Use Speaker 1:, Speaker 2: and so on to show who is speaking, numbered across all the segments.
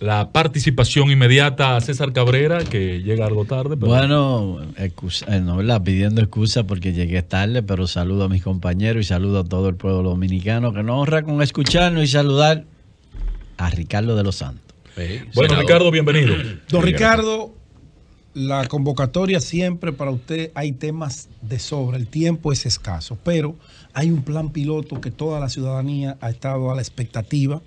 Speaker 1: la participación inmediata a César Cabrera, que llega algo tarde. Pero...
Speaker 2: Bueno, eh, no, la, pidiendo excusa porque llegué tarde, pero saludo a mis compañeros y saludo a todo el pueblo dominicano que nos honra con escucharnos y saludar a Ricardo de los Santos.
Speaker 3: bueno, Ricardo, bienvenido. Don Ricardo,
Speaker 2: la
Speaker 4: convocatoria siempre para usted hay temas de sobra, el tiempo es escaso, pero hay un plan piloto que toda la ciudadanía ha estado a la expectativa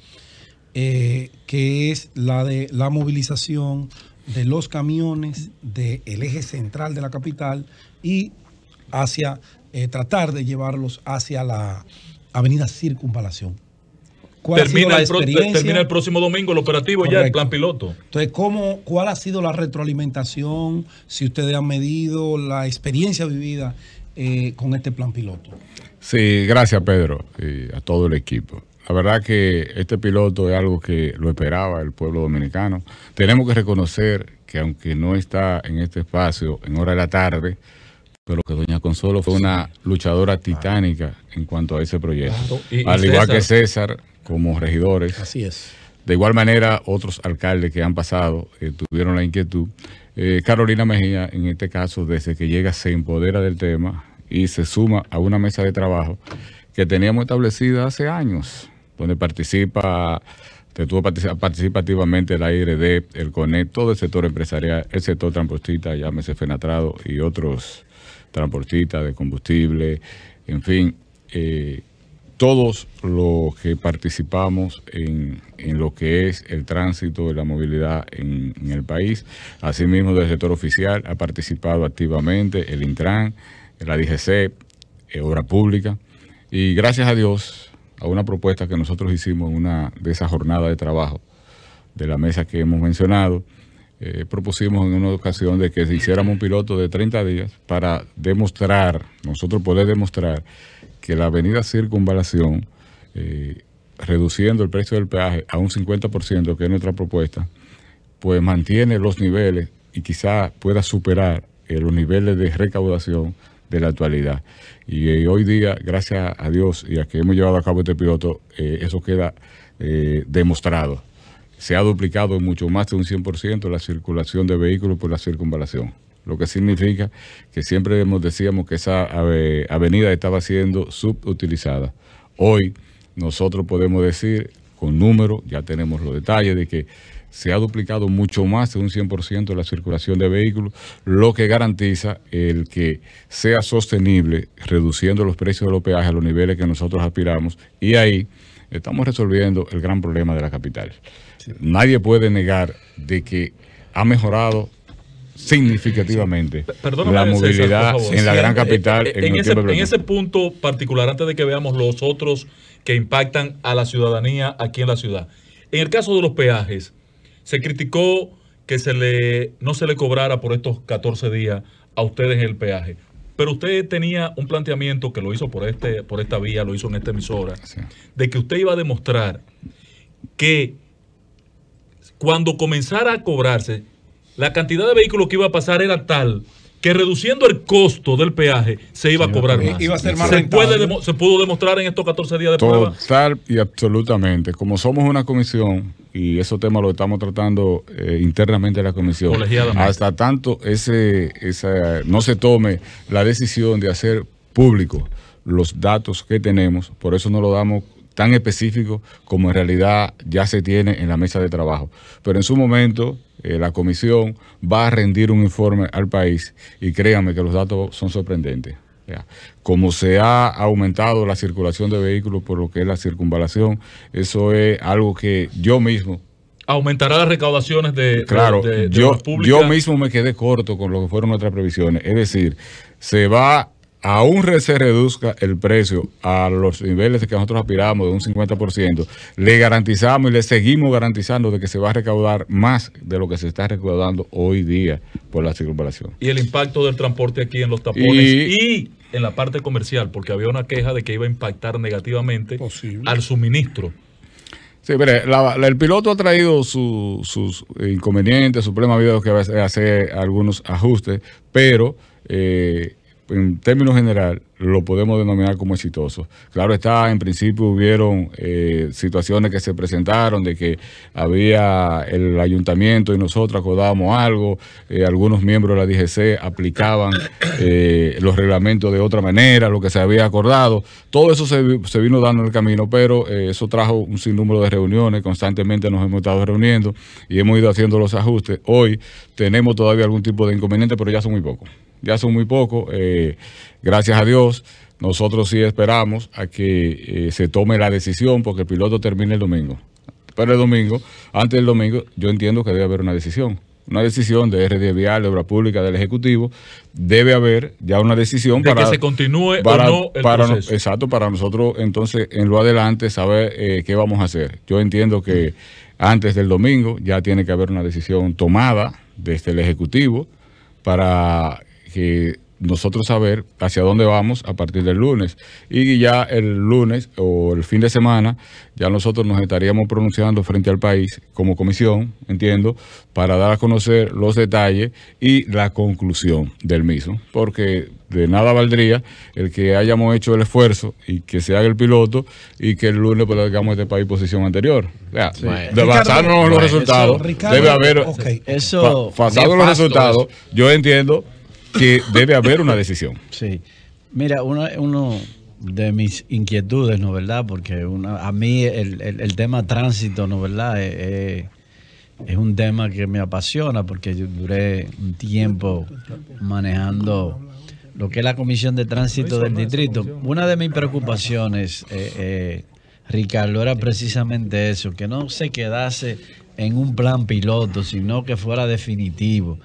Speaker 4: eh, que es la de la movilización de los camiones del eje central de la capital y hacia eh, tratar de llevarlos hacia la avenida Circunvalación. Termina el,
Speaker 1: próximo domingo el operativo ya, el plan piloto.
Speaker 4: Entonces, ¿cómo, ¿cuál ha sido la retroalimentación? Si ustedes han medido la experiencia vivida eh, con este plan piloto.
Speaker 5: Sí, gracias Pedro y a todo el equipo. La verdad que este piloto es algo que lo esperaba el pueblo dominicano. Tenemos que reconocer que aunque no está en este espacio en hora de la tarde, pero que Doña Consuelo fue una luchadora titánica en cuanto a ese proyecto. Al igual que César, como regidores. Así es. De igual manera, otros alcaldes que han pasado eh, tuvieron la inquietud. Eh, Carolina Mejía, en este caso, desde que llega, se empodera del tema y se suma a una mesa de trabajo que teníamos establecida hace años donde participa estuvo participativamente la IRD, el CONET, todo el sector empresarial, el sector transportista, llámese Fenatrado y otros transportistas de combustible, en fin, eh, todos los que participamos en, lo que es el tránsito y la movilidad en, el país. Asimismo, del sector oficial ha participado activamente el Intran, la DGC, eh, Obra Pública, y gracias a Dios a una propuesta que nosotros hicimos en una de esas jornadas de trabajo de la mesa que hemos mencionado. Eh, propusimos en una ocasión de que se hiciéramos un piloto de 30 días para demostrar, nosotros poder demostrar que la avenida Circunvalación, eh, reduciendo el precio del peaje a un 50%, que es nuestra propuesta, pues mantiene los niveles y quizás pueda superar eh, los niveles de recaudación de la actualidad. Y eh, hoy día, gracias a Dios y a que hemos llevado a cabo este piloto, eh, eso queda eh, demostrado. Se ha duplicado mucho más de un 100% la circulación de vehículos por la circunvalación. Lo que significa que siempre hemos, decíamos que esa avenida estaba siendo subutilizada. Hoy nosotros podemos decir con números, ya tenemos los detalles de que se ha duplicado mucho más de un 100% la circulación de vehículos, lo que garantiza el que sea sostenible, reduciendo los precios de los peajes a los niveles que nosotros aspiramos. Y ahí estamos resolviendo el gran problema de la capital. Nadie puede negar de que ha mejorado significativamente la movilidad en la gran capital. En, en ese
Speaker 1: punto particular, antes de que veamos los otros que impactan a la ciudadanía aquí en la ciudad. En el caso de los peajes, se criticó que se le, no se le cobrara por estos 14 días a ustedes el peaje. Pero usted tenía un planteamiento que lo hizo por, este, por esta vía, lo hizo en esta emisora, de que usted iba a demostrar que cuando comenzara a cobrarse, la cantidad de vehículos que iba a pasar era tal que reduciendo el costo del peaje se iba a cobrar más. se, se pudo demostrar en estos 14 días de prueba.
Speaker 5: Total y absolutamente. Como somos una comisión y esos temas lo estamos tratando eh, internamente en la comisión. Hasta tanto ese, esa, no se tome la decisión de hacer público los datos que tenemos, por eso no lo damos tan específico como en realidad ya se tiene en la mesa de trabajo. Pero en su momento eh, la comisión va a rendir un informe al país y créanme que los datos son sorprendentes. Como se ha aumentado la circulación de vehículos por lo que es la circunvalación, eso es algo que yo mismo
Speaker 1: aumentará las recaudaciones de, claro, de, yo, Yo mismo
Speaker 5: me quedé corto con lo que fueron nuestras previsiones. Es decir, se va aún se reduzca el precio a los niveles que nosotros aspiramos de un 50%, le garantizamos y le seguimos garantizando de que se va a recaudar más de lo que se está recaudando hoy día por la circulación.
Speaker 1: Y el impacto del transporte aquí en los tapones y, en la parte comercial, porque había una queja de que iba a impactar negativamente al suministro.
Speaker 5: Sí, mire, el piloto ha traído sus inconvenientes, su problema ha habido que hacer algunos ajustes, pero... Eh, en términos general, lo podemos denominar como exitoso. Claro está, en principio hubieron eh, situaciones que se presentaron de que había el ayuntamiento y nosotros acordábamos algo, eh, algunos miembros de la DGC aplicaban eh, los reglamentos de otra manera, lo que se había acordado. Todo eso se, se vino dando en el camino, pero eso trajo un sinnúmero de reuniones, constantemente nos hemos estado reuniendo y hemos ido haciendo los ajustes. Hoy tenemos todavía algún tipo de inconveniente, pero ya son muy pocos ya son muy pocos, eh, gracias a Dios. Nosotros sí esperamos a que eh, se tome la decisión porque el piloto termine el domingo. Pero el domingo, antes del domingo, yo entiendo que debe haber una decisión. Una decisión de RD de Obra Pública, del Ejecutivo. Debe haber ya una decisión de para. que se continúe para, o no el para proceso. exacto, para nosotros, entonces, en lo adelante, saber eh, qué vamos a hacer. Yo entiendo que antes del domingo ya tiene que haber una decisión tomada desde el Ejecutivo para que nosotros saber hacia dónde vamos a partir del lunes. Y ya el lunes o el fin de semana, ya nosotros nos estaríamos pronunciando frente al país como comisión, entiendo, para dar a conocer los detalles y la conclusión del mismo. Porque de nada valdría el que hayamos hecho el esfuerzo y que se haga el piloto y que el lunes de este país posición anterior. O en los resultados, debe haber. Eso, basado en los resultados, yo entiendo que debe haber una decisión.
Speaker 2: Sí. Mira, uno, de mis inquietudes, ¿no verdad? Porque a mí el, tema tránsito, ¿no verdad? Eh, eh, es un tema que me apasiona porque yo duré un tiempo manejando lo que es la Comisión de Tránsito del Distrito. Una de mis preocupaciones, eh, Ricardo, era precisamente eso, que no se quedase en un plan piloto, sino que fuera definitivo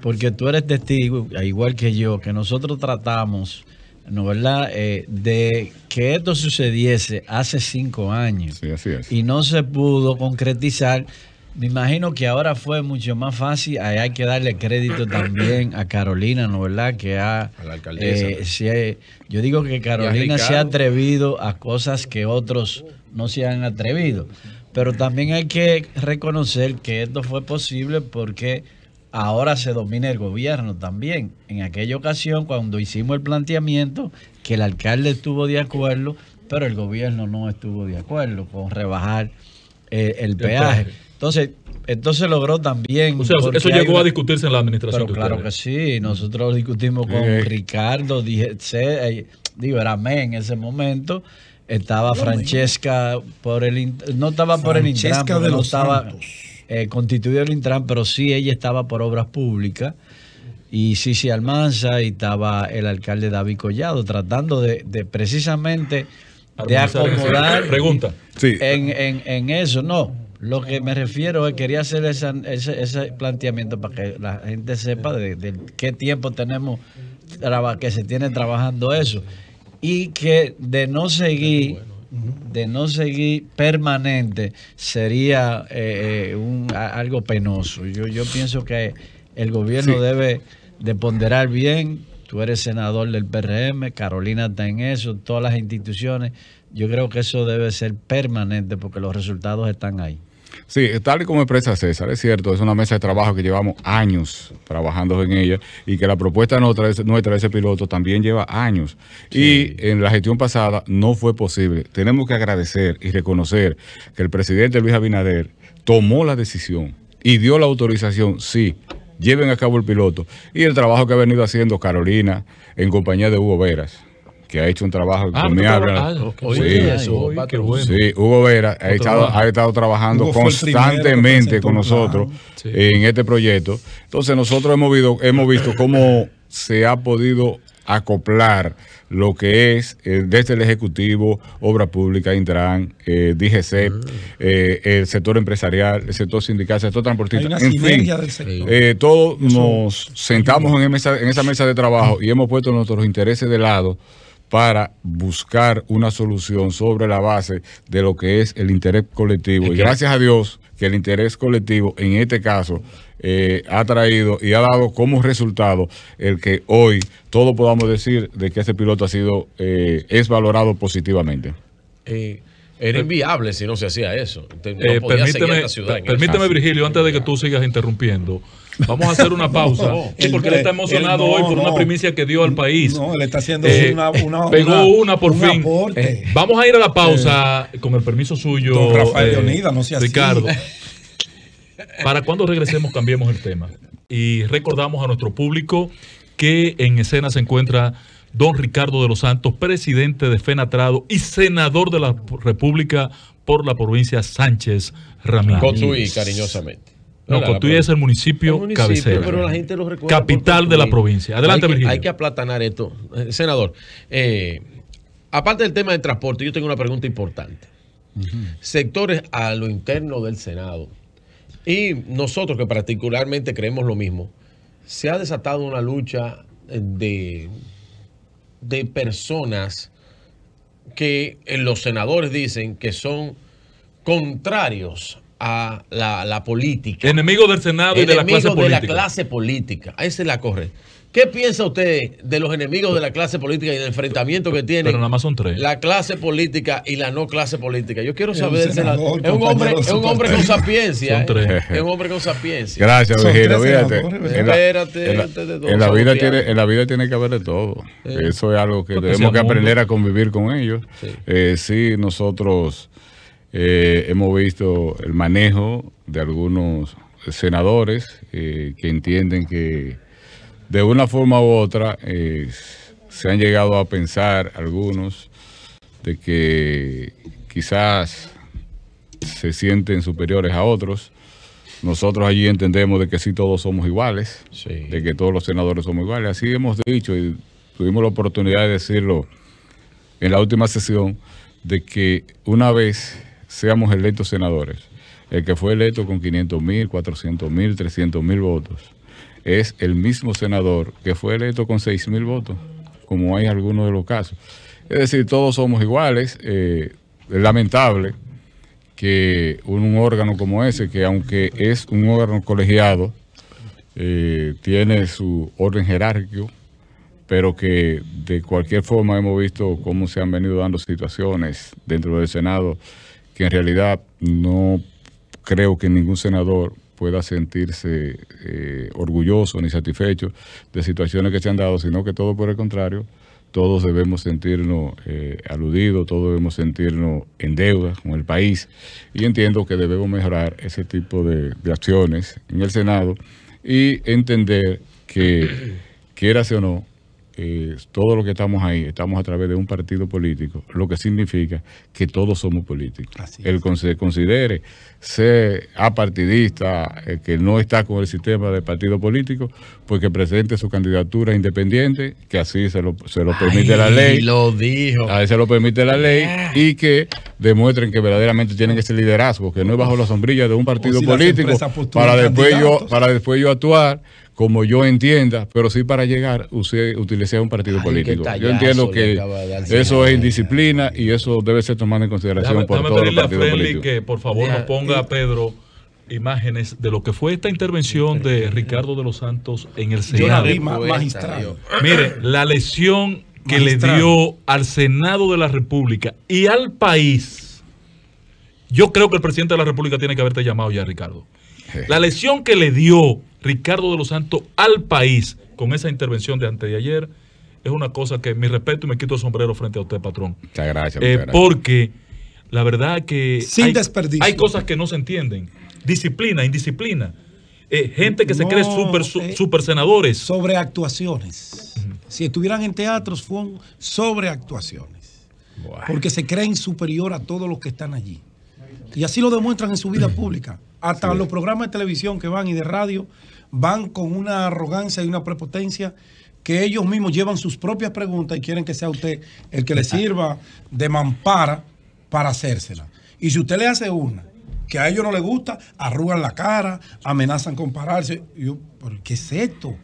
Speaker 2: porque tú eres testigo, igual que yo, que nosotros tratamos, ¿no verdad?, eh, de que esto sucediese hace cinco años. Sí, así es. Y no se pudo concretizar. Me imagino que ahora fue mucho más fácil. hay que darle crédito también a Carolina, ¿no verdad? Que ha. A eh, yo digo que Carolina se ha atrevido a cosas que otros no se han atrevido. Pero también hay que reconocer que esto fue posible porque ahora se domina el gobierno también. En aquella ocasión, cuando hicimos el planteamiento, que el alcalde estuvo de acuerdo, pero el gobierno no estuvo de acuerdo con rebajar eh, el, peaje. Entonces, entonces logró también. O eso llegó a discutirse en la administración. Pero claro que sí, nosotros discutimos con Ricardo, dije, eh, digo, era me en ese momento. Estaba Francesca por el no estaba por el Intran, de los eh, constituyó el Intran, pero sí ella estaba por obras públicas y Cici Almanza y estaba el alcalde David Collado tratando de, precisamente de acomodar pregunta en, en, en, eso no lo que me refiero es quería hacer ese, ese, planteamiento para que la gente sepa de, de qué tiempo tenemos que se tiene trabajando eso y que de no seguir de no seguir permanente sería eh, eh, un, algo penoso. Yo, yo pienso que el gobierno debe de ponderar bien. Tú eres senador del PRM, Carolina está en eso, todas las instituciones. Yo creo que eso debe ser permanente porque los resultados están ahí.
Speaker 5: Sí, tal y como empresa César, es cierto, es una mesa de trabajo que llevamos años trabajando en ella y que la propuesta nuestra, de ese piloto también lleva años. Y en la gestión pasada no fue posible. Tenemos que agradecer y reconocer que el presidente Luis Abinader tomó la decisión y dio la autorización, sí, lleven a cabo el piloto. Y el trabajo que ha venido haciendo Carolina en compañía de Hugo Veras que ha hecho un trabajo ah, ah Sí, bueno. sí, Hugo Vera ha estado, trabajando constantemente con nosotros en este proyecto. Entonces nosotros hemos, visto, hemos visto cómo se ha podido acoplar lo que es eh, desde el Ejecutivo, Obra Pública, Intran, eh, DGC, ah. eh, el sector empresarial, el sector sindical, el sector transportista, en
Speaker 4: fin,
Speaker 5: todos nos sentamos en, esa mesa de trabajo y hemos puesto nuestros intereses de lado para buscar una solución sobre la base de lo que es el interés colectivo. y gracias a Dios que el interés colectivo, en este caso, eh, ha traído y ha dado como resultado el que hoy todos podamos decir de que este piloto ha sido, eh, es valorado positivamente. Eh,
Speaker 3: era inviable si no se hacía eso. permíteme, permíteme
Speaker 1: Virgilio, antes de que tú sigas interrumpiendo Vamos a hacer una pausa. porque él está emocionado hoy por una primicia que dio al país. No, le está haciendo eh, una, Pegó una por fin. Eh, vamos a ir a la pausa con el permiso suyo. Don Rafael eh, Leonida, no sea Ricardo. Para cuando regresemos, cambiemos el tema. Y recordamos a nuestro público que en escena se encuentra don Ricardo de los Santos, presidente de FENATRADO y senador de la República por la provincia Sánchez Ramírez. Con su y cariñosamente. No, Cotuí es el municipio, cabecera. Pero la gente lo recuerda Capital de la provincia. Adelante, hay Hay que
Speaker 3: aplatanar esto. Eh, senador, eh, aparte del tema del transporte, yo tengo una pregunta importante. Sectores a lo interno del Senado. Y nosotros que particularmente creemos lo mismo, se ha desatado una lucha de, de personas que eh, los senadores dicen que son contrarios a la, política. Enemigo del Senado y de la clase política. de la clase política. la corre. ¿Qué piensa usted de los enemigos de la clase política y del enfrentamiento que tiene Pero nada más son la clase política y la no clase política? Yo quiero saber. Es, senador, es, un hombre, con
Speaker 5: sapiencia. ¿eh? Es un hombre
Speaker 3: con sapiencia. Gracias, Virgilio. Espérate. En la, de en, la vida tiene, en
Speaker 5: la vida tiene que haber de todo. Eso es algo que tenemos que aprender a convivir con ellos. sí eh, nosotros eh, hemos visto el manejo de algunos senadores eh, que entienden que de una forma u otra eh, se han llegado a pensar algunos de que quizás se sienten superiores a otros. Nosotros allí entendemos de que sí todos somos iguales, de que todos los senadores somos iguales. Así hemos dicho y tuvimos la oportunidad de decirlo en la última sesión, de que una vez seamos electos senadores. El que fue electo con 500 mil, 400 mil, 300 mil votos es el mismo senador que fue electo con 6.000 mil votos, como hay algunos de los casos. Es decir, todos somos iguales. Eh, es lamentable que un órgano como ese, que aunque es un órgano colegiado, eh, tiene su orden jerárquico, pero que de cualquier forma hemos visto cómo se han venido dando situaciones dentro del Senado que en realidad no creo que ningún senador pueda sentirse eh, orgulloso ni satisfecho de situaciones que se han dado, sino que todo por el contrario, todos debemos sentirnos eh, aludidos, todos debemos sentirnos en deuda con el país y entiendo que debemos mejorar ese tipo de, acciones en el Senado y entender que, quiera o no, eh, todos los que estamos ahí, estamos a través de un partido político, lo que significa que todos somos políticos. el que se considere ser apartidista, el eh, que no está con el sistema de partido político, porque presente su candidatura independiente, que así se lo, se lo permite la ley. lo dijo. a se lo permite la ley ah. y que demuestren que verdaderamente tienen ese liderazgo, que no es bajo la sombrilla de un partido político para después, yo, para después yo actuar como yo entienda, pero sí para llegar usted utiliza un partido político. Yo entiendo que eso es indisciplina y eso debe ser tomado en consideración por todos los partidos políticos.
Speaker 1: que por favor nos ponga Pedro imágenes de lo que fue esta intervención de Ricardo de los Santos en el Senado. Mire, la lesión que le dio al Senado de la República y al país. Yo creo que el presidente de la República tiene que haberte llamado ya, Ricardo. La lesión que le dio Ricardo de los Santos al país con esa intervención de antes de ayer. Es una cosa que mi respeto y me quito el sombrero frente a usted, patrón. Muchas gracias. Eh, porque la verdad que Sin hay, hay cosas que no se entienden. Disciplina, indisciplina. Eh, gente que se cree super, eh, senadores.
Speaker 4: Sobreactuaciones. actuaciones. Si estuvieran en teatros, fueron sobreactuaciones. actuaciones. Porque se creen superior a todos los que están allí. Y así lo demuestran en su vida pública. Hasta los programas de televisión que van y de radio van con una arrogancia y una prepotencia que ellos mismos llevan sus propias preguntas y quieren que sea usted el que le sirva de mampara para hacérsela. Y si usted le hace una que a ellos no les gusta, arrugan la cara, amenazan con pararse. Yo, ¿qué es esto?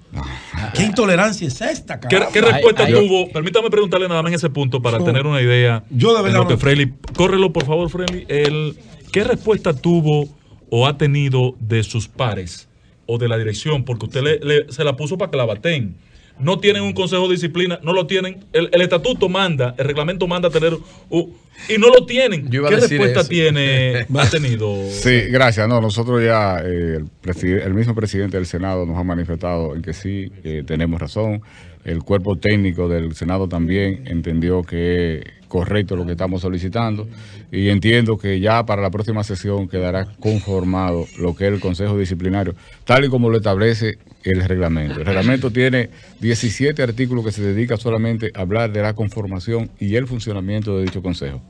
Speaker 4: ¿Qué intolerancia es esta? ¿Qué, ¿Qué, respuesta tuvo?
Speaker 1: Permítame preguntarle nada más en ese punto para tener una idea. Yo de verdad. No... córrelo por favor, Freely. El, ¿Qué respuesta tuvo o ha tenido de sus pares o de la dirección, porque usted le, se la puso para que la baten. No tienen un consejo de disciplina, no lo tienen. El, estatuto manda, el reglamento manda tener. y no lo tienen. ¿Qué respuesta tiene, ha tenido?
Speaker 5: Sí, gracias. No, nosotros ya, eh, el, mismo presidente del Senado nos ha manifestado en que sí, tenemos razón. El cuerpo técnico del Senado también entendió que es correcto lo que estamos solicitando y entiendo que ya para la próxima sesión quedará conformado lo que es el Consejo Disciplinario, tal y como lo establece el reglamento. El reglamento tiene 17 artículos que se dedica solamente a hablar de la conformación y el funcionamiento de dicho Consejo.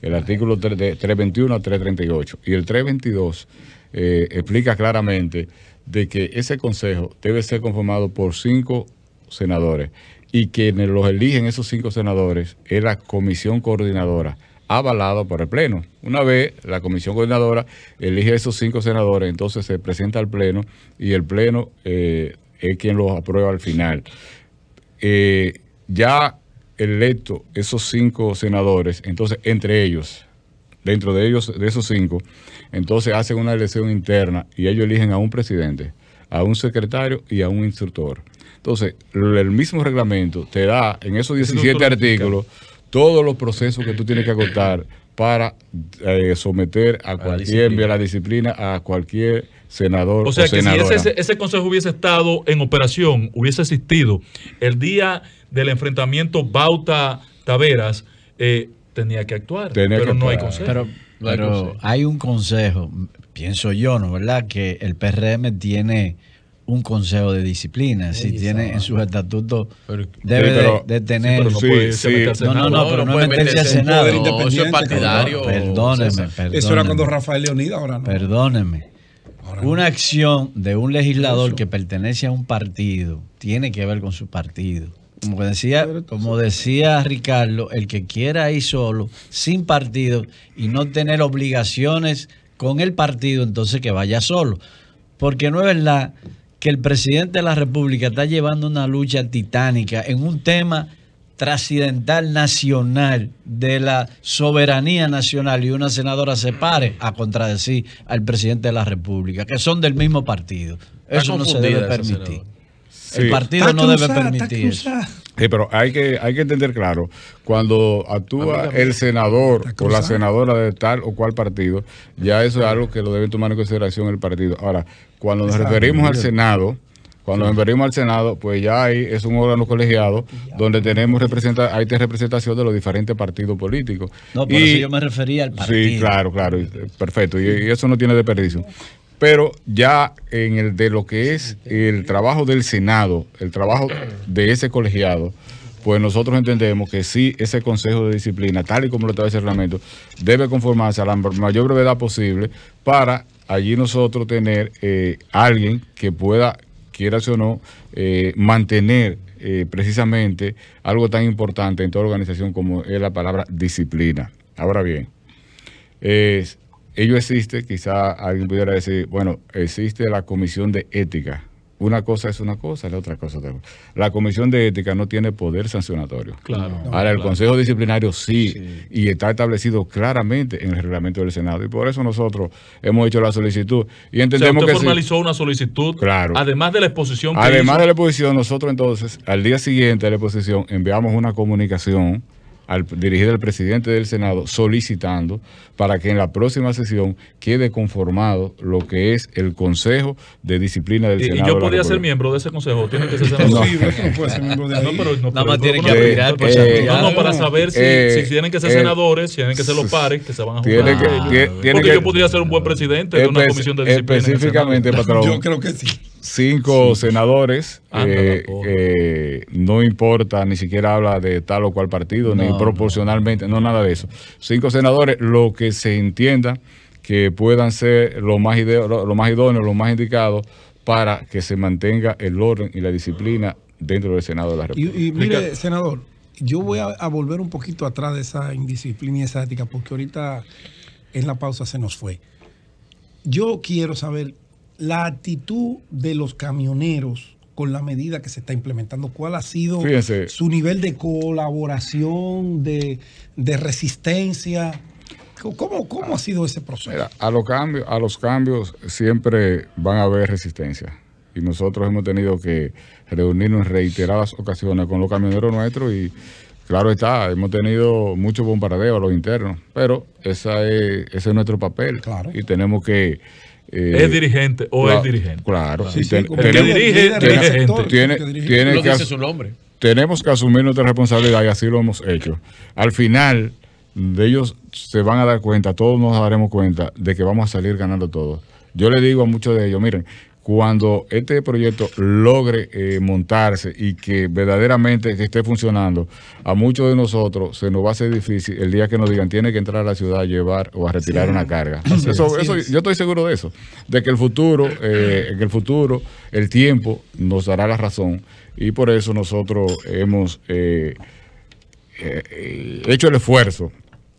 Speaker 5: El artículo de 321 a 338 y el 322 eh, explica claramente de que ese Consejo debe ser conformado por cinco senadores y quienes los eligen esos cinco senadores es la comisión coordinadora avalada por el Pleno. Una vez la comisión coordinadora elige a esos cinco senadores, entonces se presenta al Pleno y el Pleno eh, es quien los aprueba al final. Eh, ya electo esos cinco senadores, entonces entre ellos, dentro de ellos, de esos cinco, entonces hacen una elección interna y ellos eligen a un presidente, a un secretario y a un instructor. Entonces, el mismo reglamento te da en esos 17 artículos todos los procesos que tú tienes que acotar para eh, someter a, cualquier a la disciplina a cualquier senador. O sea o que si
Speaker 1: ese, consejo hubiese estado en operación, hubiese existido el día del enfrentamiento Bauta Taveras, eh, tenía que actuar. pero no hay consejo. Pero,
Speaker 2: hay un consejo, pienso yo, ¿no? ¿Verdad? Que el PRM tiene un consejo de disciplina. Si tiene en sus estatutos, debe de, tener. no, no, no, pero no, es meterse Senado. Perdóneme, Eso era cuando Rafael Leonida, ahora no. Perdóneme. Una acción de un legislador que pertenece a un partido tiene que ver con su partido. Como decía, como decía Ricardo, el que quiera ir solo, sin partido y no tener obligaciones con el partido, entonces que vaya solo. Porque no es verdad que el presidente de la República está llevando una lucha titánica en un tema trascendental nacional de la soberanía nacional y una senadora se pare a contradecir al presidente de la
Speaker 5: República, que son del mismo
Speaker 2: partido. Eso no se debe permitir.
Speaker 5: El partido no debe permitir eso. Sí, pero hay que, hay que entender claro, cuando actúa el senador o la senadora de tal o cual partido, ya eso es algo que lo debe tomar en consideración el partido. Ahora, cuando nos referimos al Senado, cuando nos referimos al Senado, pues ya ahí es un órgano colegiado donde tenemos representa, hay representación de los diferentes partidos políticos. No, pero si yo me refería al partido. Sí, claro, claro, eh, perfecto. Y, y eso no tiene desperdicio. Pero ya en el de lo que es el trabajo del Senado, el trabajo de ese colegiado, pues nosotros entendemos que sí, ese Consejo de Disciplina, tal y como lo establece el reglamento, debe conformarse a la mayor brevedad posible para allí nosotros tener eh, alguien que pueda, quiera o no, eh, mantener eh, precisamente algo tan importante en toda organización como es la palabra disciplina. Ahora bien, es ello existe, quizá alguien pudiera decir, bueno, existe la comisión de ética. Una cosa es una cosa, la otra cosa es otra La comisión de ética no tiene poder sancionatorio. Claro. Ahora, el Consejo Disciplinario sí, y está establecido claramente en el reglamento del Senado. Y por eso nosotros hemos hecho la solicitud. Y entendemos que formalizó
Speaker 1: una solicitud. Claro. Además de la exposición. Que además de la
Speaker 5: exposición, nosotros entonces, al día siguiente de la exposición, enviamos una comunicación al, dirigir al presidente del Senado solicitando para que en la próxima sesión quede conformado lo que es el Consejo de Disciplina del Senado. Y yo podría ser
Speaker 1: miembro de ese consejo, tiene que ser senador. No, no puede ser miembro No, pero, no, Nada más tiene que pues, no, para saber si, eh, tienen que ser eh, senadores, si tienen que ser los pares que se van a jugar. Tiene Porque yo podría ser un buen presidente de una comisión de disciplina. Específicamente, patrón. Yo creo que
Speaker 5: sí cinco senadores, ah, eh, eh, no importa, ni siquiera habla de tal o cual partido, ni proporcionalmente, no. nada de eso. Cinco senadores, lo que se entienda que puedan ser los más, idóneos, los más idóneo, lo más indicado para que se mantenga el orden y la disciplina dentro del Senado de la República. Y, mire,
Speaker 4: senador, yo voy a volver un poquito atrás de esa indisciplina y esa ética, porque ahorita en la pausa se nos fue. Yo quiero saber la actitud de los camioneros con la medida que se está implementando? ¿Cuál ha sido su nivel de colaboración, de, resistencia? ¿Cómo, ha sido ese proceso?
Speaker 5: a, los cambios, a los cambios siempre van a haber resistencia. Y nosotros hemos tenido que reunirnos en reiteradas ocasiones con los camioneros nuestros y claro está, hemos tenido mucho bombardeo a los internos, pero esa ese es nuestro papel. Y tenemos que eh, es dirigente o es dirigente. Claro, que dirige, Tiene, que su nombre. Tenemos que asumir nuestra responsabilidad y así lo hemos hecho. Al final, de ellos se van a dar cuenta, todos nos daremos cuenta de que vamos a salir ganando todos. Yo le digo a muchos de ellos, miren, cuando este proyecto logre eh, montarse y que verdaderamente esté funcionando, a muchos de nosotros se nos va a hacer difícil el día que nos digan tiene que entrar a la ciudad a llevar o a retirar una carga. yo estoy seguro de eso, de que el futuro, eh, el futuro, el tiempo nos dará la razón y por eso nosotros hemos eh, hecho el esfuerzo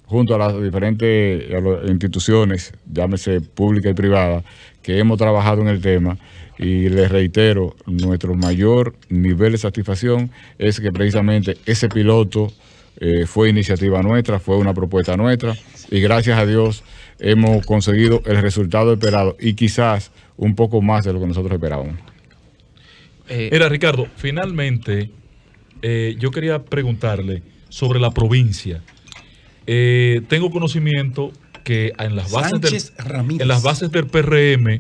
Speaker 5: junto a las diferentes instituciones, llámese pública y privada, que hemos trabajado en el tema y les reitero, nuestro mayor nivel de satisfacción es que precisamente ese piloto eh, fue iniciativa nuestra, fue una propuesta nuestra y gracias a Dios hemos conseguido el resultado esperado y quizás un poco más de lo que nosotros esperábamos.
Speaker 1: Era eh, Ricardo, finalmente eh, yo quería preguntarle sobre la provincia. Eh, tengo conocimiento que en las, bases del, las bases del PRM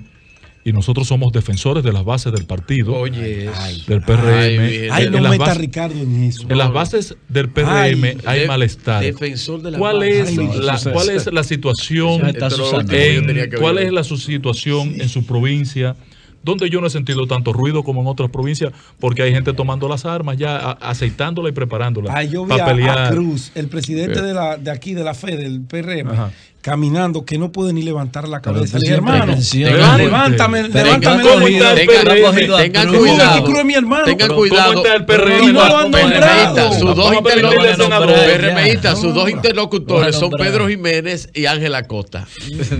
Speaker 1: y nosotros somos defensores de las bases del partido, del PRM. en las bases del PRM hay malestar. ¿Cuál, es la, ¿Cuál es la situación? ¿Cuál es la situación en su provincia? donde yo no he sentido tanto ruido como en otras provincias, porque hay gente tomando las armas, ya aceitándolas y preparándola ah, yo vi a,
Speaker 4: Cruz, el presidente eh. de, la, de aquí, de la FED, del PRM, caminando que no puede ni levantar la cabeza. hermano, levántame, levántame. Tengan cuidado. Tengan
Speaker 3: cuidado. Sus dos interlocutores, sus dos interlocutores son Pedro Jiménez y Ángela Acosta.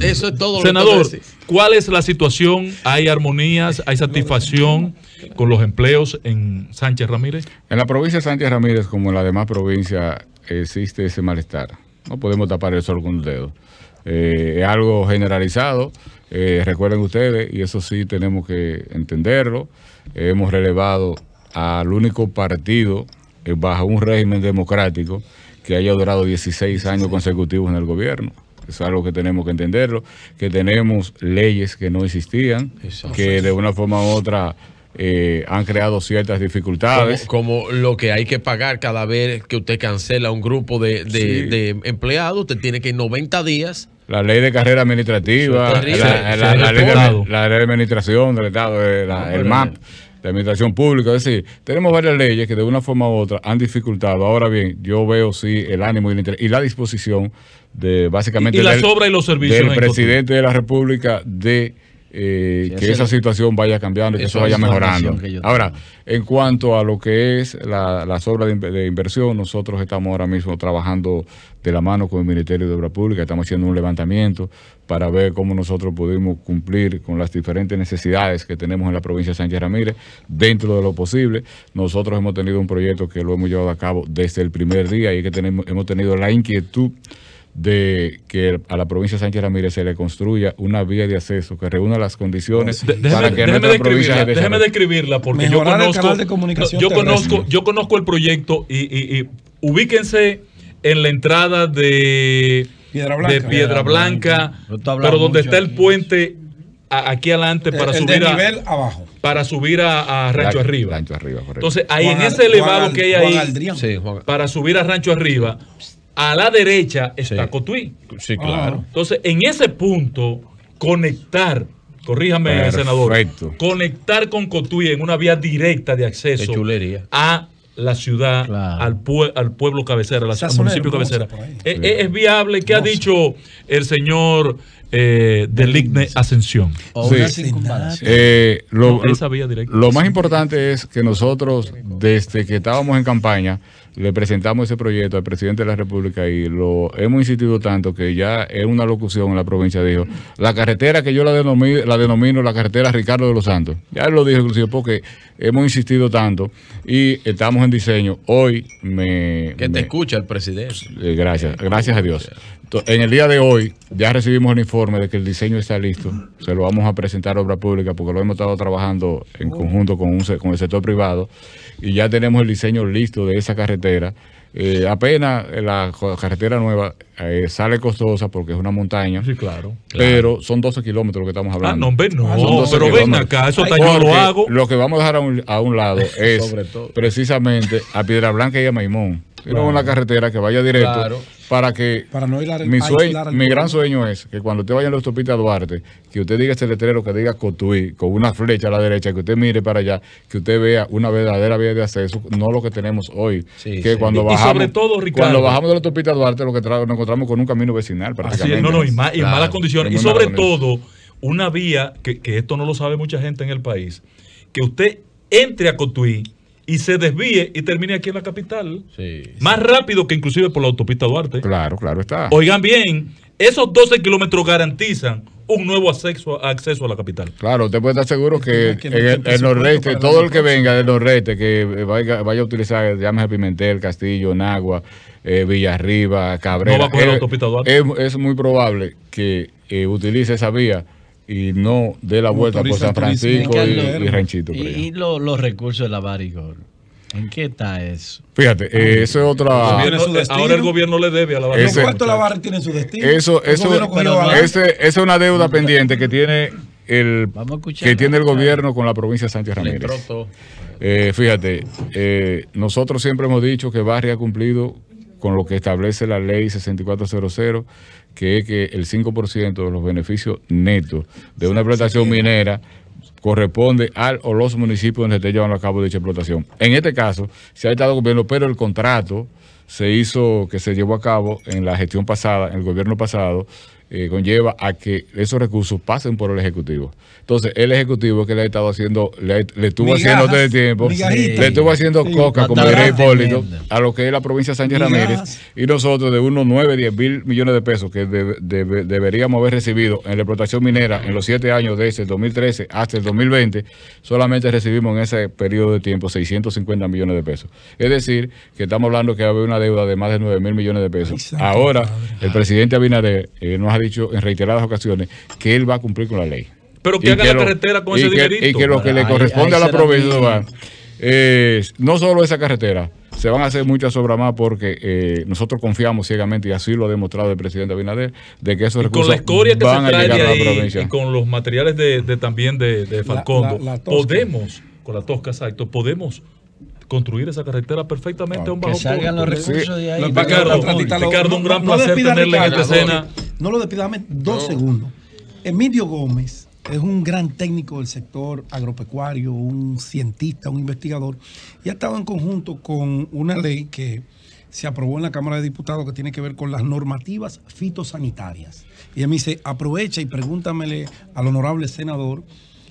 Speaker 3: Eso es todo. Senador, ¿cuál es la
Speaker 1: situación? ¿Hay armonías? ¿Hay satisfacción? con los empleos en Sánchez Ramírez?
Speaker 5: En la provincia de Sánchez Ramírez, como en la demás provincia, existe ese malestar. No podemos tapar eso sol con un dedo. Eh, es algo generalizado, eh, recuerden ustedes, y eso sí tenemos que entenderlo, hemos relevado al único partido eh, bajo un régimen democrático que haya durado 16 años consecutivos en el gobierno. Es algo que tenemos que entenderlo, que tenemos leyes que no existían, que de una forma u otra eh, han creado ciertas dificultades. Como,
Speaker 3: lo que hay que pagar cada vez que usted cancela un grupo de,
Speaker 5: empleados, usted tiene
Speaker 3: que ir 90
Speaker 5: días la ley de carrera administrativa, la, ley de, administración del Estado, eh, ah, el MAP, de administración pública. Es decir, tenemos varias leyes que de una forma u otra han dificultado. Ahora bien, yo veo sí el ánimo y, la disposición de básicamente y, los servicios presidente de la República de eh, que esa situación vaya cambiando y que eso vaya mejorando. Ahora, en cuanto a lo que es la, sobra de, inversión, nosotros estamos ahora mismo trabajando de la mano con el Ministerio de Obras Públicas, estamos haciendo un levantamiento para ver cómo nosotros pudimos cumplir con las diferentes necesidades que tenemos en la provincia de Sánchez Ramírez dentro de lo posible. Nosotros hemos tenido un proyecto que lo hemos llevado a cabo desde el primer día y que tenemos, hemos tenido la inquietud de que a la provincia de Sánchez Ramírez se le construya una vía de acceso que reúna las condiciones pues, para que Déjeme describirla porque yo conozco, yo, conozco,
Speaker 1: yo conozco el proyecto y, y, ubíquense en la entrada de Piedra Blanca, de pero donde está el puente aquí adelante para subir abajo. para subir a, Rancho, Arriba.
Speaker 5: Entonces
Speaker 1: ahí en ese elevado que hay ahí para subir a Rancho Arriba a la derecha está Cotuí. Sí, ah. claro. Entonces, en ese punto, conectar, corríjame, senador, conectar con Cotuí en una vía directa de acceso a la ciudad, al, al pueblo cabecera, al municipio cabecera. Eh, eh, ¿Es, viable, ¿qué ha dicho el señor eh, Deligne Ascensión? Sí. lo más
Speaker 5: importante es que nosotros, desde que estábamos en campaña, le presentamos ese proyecto al presidente de la República y lo hemos insistido tanto que ya es una locución en la provincia Dijo. La carretera que yo la denomino, la denomino la carretera Ricardo de los Santos. Ya lo dijo inclusive porque hemos insistido tanto y estamos en diseño. Hoy me... Que te escucha el presidente. Eh, gracias, gracias a Dios. En el día de hoy ya recibimos el informe de que el diseño está listo. Se lo vamos a presentar a Obra Pública porque lo hemos estado trabajando en conjunto con, un, con el sector privado y ya tenemos el diseño listo de esa carretera. Eh, apenas la carretera nueva eh, sale costosa porque es una montaña. Sí, claro. Pero son 12 kilómetros que estamos ah, hablando. Ah, no, ven, no, pero ven acá, eso está yo lo hago. Lo que vamos a dejar a un, a un lado es precisamente a Piedra Blanca y a Maimón quiero en una carretera que vaya directo para que
Speaker 4: mi, mi gran
Speaker 5: sueño es que cuando usted vaya Los la autopista Duarte, que usted diga este letrero que diga Cotuí, con una flecha a la derecha, que usted mire para allá, que usted vea una verdadera vía de acceso, no lo que tenemos hoy. que cuando bajamos, sobre todo, Ricardo, cuando bajamos de los autopista Duarte, lo que nos encontramos con un camino vecinal Así no, no, y, malas condiciones. Y sobre todo,
Speaker 1: una vía, que esto no lo sabe mucha gente en el país, que usted entre a Cotuí y se desvíe y termine aquí en la capital.
Speaker 5: Sí, Más rápido
Speaker 1: que inclusive por la autopista Duarte.
Speaker 5: Claro, claro está. Oigan bien,
Speaker 1: esos 12 kilómetros garantizan un nuevo acceso, a la
Speaker 5: capital. Claro, usted puede estar seguro que en el, noreste, todo el que venga del noreste, que vaya, a utilizar, llámese Pimentel, Castillo, Nagua, eh, Villarriba, Cabrera. No Es, muy probable que eh, utilice esa vía y no dé la vuelta por San Francisco y, Ranchito. Y,
Speaker 2: los recursos de la Barigol. ¿En qué está eso? Fíjate, eh,
Speaker 5: ah, eso es otra. Ahora eh, el gobierno le debe a la barra. En ¿Cuánto la
Speaker 1: barra tiene su destino? Eso, eso, esa
Speaker 5: es una deuda pendiente que tiene el que tiene el gobierno con la provincia de Santiago Ramírez. Eh, fíjate, nosotros siempre hemos dicho que Barri ha cumplido con lo que establece la ley 6400 que es que el 5% de los beneficios netos de una explotación minera corresponde al o los municipios donde se está llevando a cabo dicha explotación. En este caso, se ha estado gobierno, pero el contrato se hizo, que se llevó a cabo en la gestión pasada, en el gobierno pasado, eh, conlleva a que esos recursos pasen por el Ejecutivo. Entonces, el Ejecutivo que le ha estado haciendo, le, estuvo haciendo todo el tiempo, le estuvo haciendo coca, como diría Hipólito, a lo que es la provincia de Sánchez Ramírez, y nosotros de unos 9, 10 mil millones de pesos que deberíamos haber recibido en la explotación minera en los 7 años desde el 2013 hasta el 2020, solamente recibimos en ese periodo de tiempo 650 millones de pesos. Es decir, que estamos hablando que había una deuda de más de 9 mil millones de pesos. Ahora, el presidente Abinader eh, nos ha dicho en reiteradas ocasiones que él va a cumplir con la ley. Pero que haga la carretera con ese que, Y que lo que le corresponde a la provincia no solo esa carretera, se van a hacer muchas obras más porque eh, nosotros confiamos ciegamente, y así lo ha demostrado el presidente Abinader, de que esos recursos con la que van se trae a llegar a la provincia. Y
Speaker 1: con los materiales de, también de, de Falcondo, podemos, con la tosca, exacto, podemos construir esa carretera perfectamente a un bajo. Ricardo, un gran placer tenerle en esta escena.
Speaker 4: No lo despida, dos segundos. Emilio Gómez es un gran técnico del sector agropecuario, un cientista, un investigador, y ha estado en conjunto con una ley que se aprobó en la Cámara de Diputados que tiene que ver con las normativas fitosanitarias. Y a mí se aprovecha y pregúntamele al honorable senador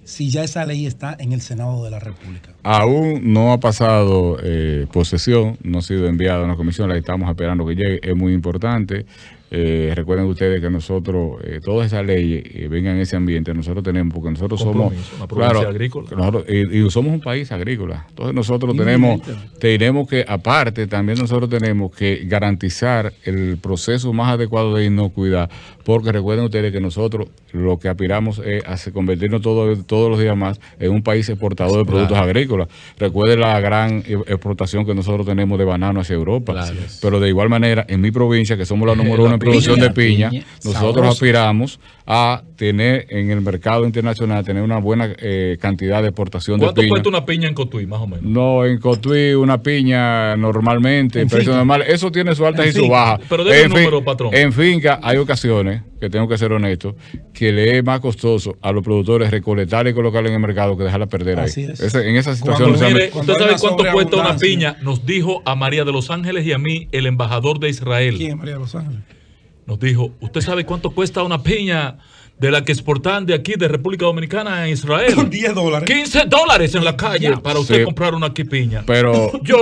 Speaker 4: si ya esa ley está en el Senado de la República.
Speaker 5: Aún no ha pasado eh, posesión, no ha sido enviada a una comisión, la estamos esperando que llegue, es muy importante. Eh, recuerden ustedes que nosotros, eh, todas esas leyes eh, vengan en ese ambiente, nosotros tenemos, porque nosotros somos. y, somos un país agrícola. Entonces, nosotros tenemos, tenemos que, aparte, también nosotros tenemos que garantizar el proceso más adecuado de inocuidad porque recuerden ustedes que nosotros lo que aspiramos es a convertirnos todos todos los días más en un país exportador de productos agrícolas. Recuerden la gran e, exportación que nosotros tenemos de banano hacia Europa. Pero de igual manera, en mi provincia, que somos la número uno en producción de piña, nosotros aspiramos a tener en el mercado internacional, tener una buena eh, cantidad de exportación de piña. ¿Cuánto cuesta
Speaker 1: una piña en Cotuí, más o menos?
Speaker 5: No, en Cotuí una piña normalmente, precio normal, eso tiene su alta y su baja. Pero de en, patrón. en finca hay ocasiones que tengo que ser honesto, que le es más costoso a los productores recolectar y colocarlo en el mercado que dejarla perder ahí. en esa situación. ¿Usted sabe cuánto cuesta una
Speaker 1: piña? Nos dijo a María de los Ángeles y a mí el embajador de Israel. ¿Quién María de los Ángeles? Nos dijo, ¿usted sabe cuánto cuesta una piña? de la que exportan de aquí, de República Dominicana a Israel. 10 dólares. 15 dólares en la calle para usted comprar una aquí piña. Pero. Yo,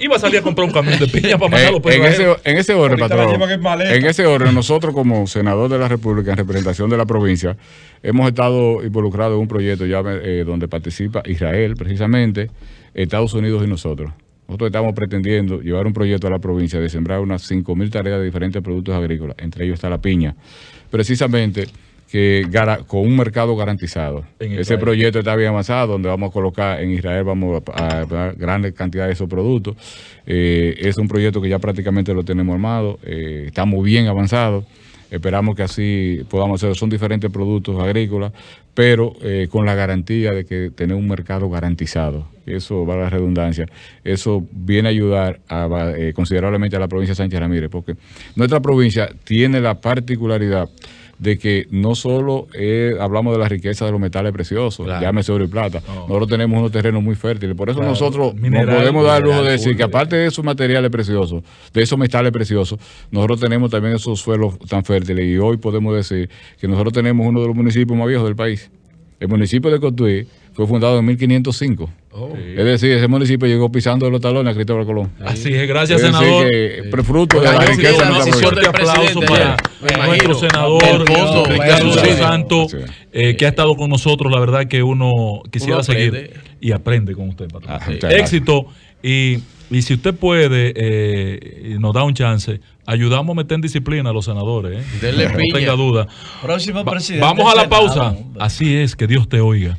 Speaker 1: iba a salir a comprar un camión de piña para eh, mandarlo en, ese, en ese
Speaker 5: orden, nosotros como senador de la República, en representación de la provincia, hemos estado involucrados en un proyecto ya eh, donde participa Israel, precisamente, Estados Unidos y nosotros. Nosotros estamos pretendiendo llevar un proyecto a la provincia de sembrar unas 5.000 tareas de diferentes productos agrícolas, entre ellos está la piña. Precisamente que con un mercado garantizado. Ese proyecto está bien avanzado, donde vamos a colocar en Israel vamos a, grandes cantidades de esos productos. Eh, es un proyecto que ya prácticamente lo tenemos armado, eh, muy bien avanzados. Esperamos que así podamos hacer. Son diferentes productos agrícolas, pero eh, con la garantía de que tener un mercado garantizado. Eso, va la redundancia, eso viene a ayudar eh, considerablemente a la provincia de Sánchez Ramírez, porque nuestra provincia tiene la particularidad de que no solo eh, hablamos de la riqueza de los metales preciosos, claro. llámese oro y plata, nosotros tenemos unos terrenos muy fértiles, por eso nosotros nos podemos dar el lujo de decir que aparte de esos materiales preciosos, de esos metales preciosos, nosotros tenemos también esos suelos tan fértiles y hoy podemos decir que nosotros tenemos uno de los municipios más viejos del país. El municipio de Cotuí fue fundado en 1505. Oh. Es decir, ese municipio llegó pisando los talones a Cristóbal Colón. Así es, gracias, senador. Que, fruto de la riqueza de nuestra aplauso para nuestro senador Ricardo Santo,
Speaker 1: que ha estado con nosotros. La verdad que uno quisiera seguir y aprende con usted, patrón. Ah, Éxito. Y, y, si usted puede, eh, nos da un chance, ayudamos a meter en disciplina a los senadores. Eh. no tenga duda. Próximo presidente. Vamos a la pausa. Así es, que Dios te oiga.